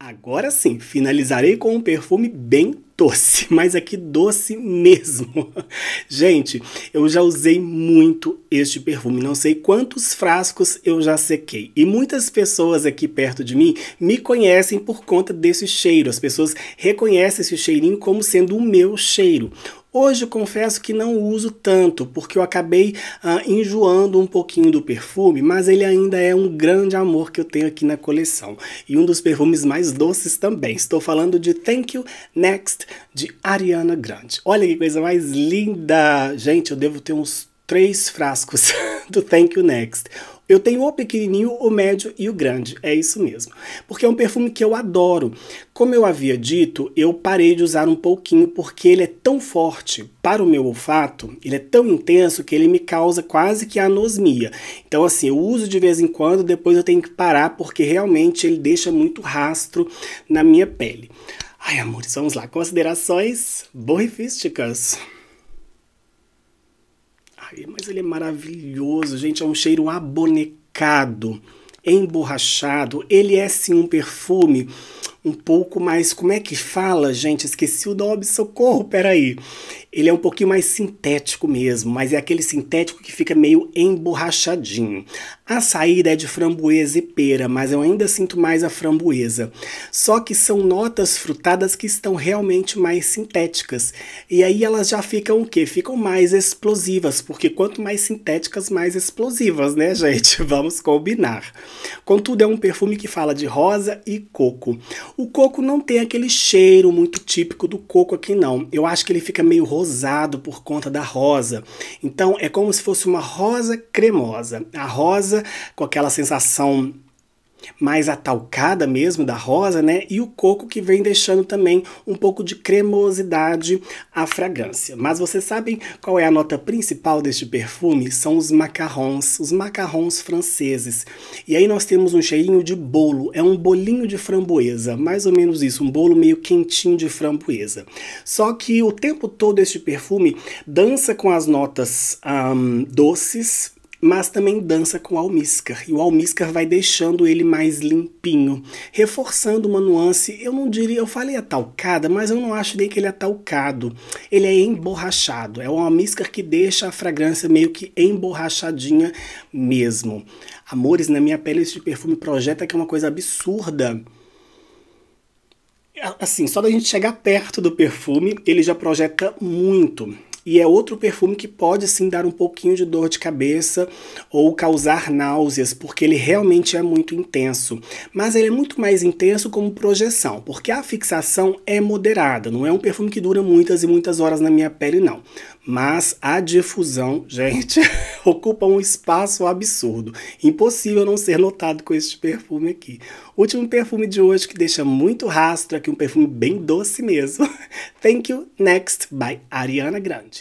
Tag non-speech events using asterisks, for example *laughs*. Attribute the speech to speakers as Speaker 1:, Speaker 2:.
Speaker 1: Agora sim, finalizarei com um perfume bem doce, *laughs* mas aqui doce mesmo. *laughs* Gente, eu já usei muito este perfume, não sei quantos frascos eu já sequei. E muitas pessoas aqui perto de mim me conhecem por conta desse cheiro. As pessoas reconhecem esse cheirinho como sendo o meu cheiro. Hoje confesso que não uso tanto, porque eu acabei ah, enjoando um pouquinho do perfume, mas ele ainda é um grande amor que eu tenho aqui na coleção. E um dos perfumes mais doces também. Estou falando de Thank You Next, de Ariana Grande. Olha que coisa mais linda! Gente, eu devo ter uns três frascos *laughs* do Thank You Next. Eu tenho o pequenininho, o médio e o grande. É isso mesmo. Porque é um perfume que eu adoro. Como eu havia dito, eu parei de usar um pouquinho porque ele é tão forte para o meu olfato, ele é tão intenso que ele me causa quase que anosmia. Então assim, eu uso de vez em quando, depois eu tenho que parar porque realmente ele deixa muito rastro na minha pele. Ai, amores, vamos lá. Considerações borrifísticas. Ai, mas ele é maravilhoso, gente. É um cheiro abonecado, emborrachado. Ele é sim um perfume um pouco mais. Como é que fala, gente? Esqueci o nome, socorro, peraí. Ele é um pouquinho mais sintético mesmo, mas é aquele sintético que fica meio emborrachadinho. A saída é de framboesa e pera, mas eu ainda sinto mais a framboesa. Só que são notas frutadas que estão realmente mais sintéticas. E aí elas já ficam o quê? Ficam mais explosivas, porque quanto mais sintéticas, mais explosivas, né, gente? *laughs* Vamos combinar. Contudo, é um perfume que fala de rosa e coco. O coco não tem aquele cheiro muito típico do coco aqui não. Eu acho que ele fica meio rosado por conta da rosa. Então é como se fosse uma rosa cremosa. A rosa com aquela sensação mais atalcada mesmo da rosa, né? E o coco que vem deixando também um pouco de cremosidade à fragrância. Mas vocês sabem qual é a nota principal deste perfume? São os macarrons, os macarrons franceses. E aí nós temos um cheirinho de bolo, é um bolinho de framboesa, mais ou menos isso, um bolo meio quentinho de framboesa. Só que o tempo todo este perfume dança com as notas doces, mas também dança com o almíscar. E o almíscar vai deixando ele mais limpinho, reforçando uma nuance. Eu não diria, eu falei atalcada, mas eu não acho nem que ele é talcado. Ele é emborrachado. É um almíscar que deixa a fragrância meio que emborrachadinha mesmo. Amores, na minha pele esse tipo perfume projeta que é uma coisa absurda assim, só da gente chegar perto do perfume, ele já projeta muito e é outro perfume que pode sim dar um pouquinho de dor de cabeça ou causar náuseas, porque ele realmente é muito intenso. Mas ele é muito mais intenso como projeção, porque a fixação é moderada, não é um perfume que dura muitas e muitas horas na minha pele, não. Mas a difusão, *laughs* gente, ocupa um espaço absurdo. Impossível não ser notado com este perfume aqui. Último perfume de hoje que deixa muito rastro aqui, um perfume bem doce mesmo. *laughs* Thank You Next by Ariana Grande.